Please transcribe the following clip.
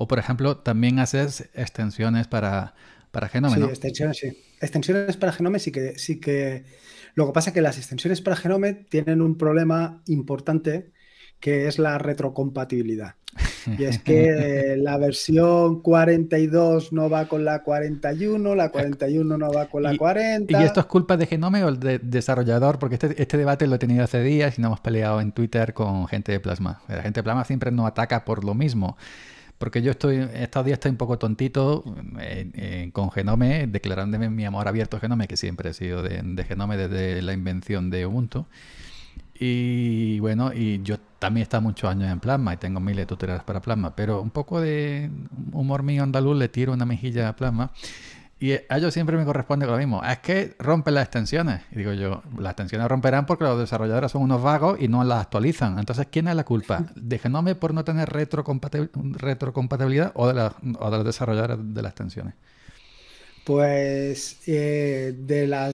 O, por ejemplo, también haces extensiones para, para genome, sí, extensiones, sí. Extensiones para genome sí que, sí que... Lo que pasa es que las extensiones para genome tienen un problema importante que es la retrocompatibilidad. Y es que la versión 42 no va con la 41, la 41 no va con la 40. ¿Y, esto es culpa de Genome o del desarrollador? Porque este, este, debate lo he tenido hace días y no hemos peleado en Twitter con gente de Plasma. La gente de Plasma siempre no ataca por lo mismo porque yo estoy, estos días estoy un poco tontito con Genome, declarándome mi amor abierto a Genome, que siempre he sido de, Genome desde la invención de Ubuntu. Y bueno, y yo también he estado muchos años en Plasma y tengo miles de tutoriales para Plasma, pero un poco de humor mío andaluz le tiro una mejilla a Plasma y a ellos siempre me corresponde lo mismo. Ah, es que rompen las extensiones. Y digo yo, las extensiones romperán porque los desarrolladores son unos vagos y no las actualizan. Entonces, ¿quién es la culpa? ¿De Genome por no tener retrocompatibilidad o de, la, o de los desarrolladores de las extensiones? Pues eh, de las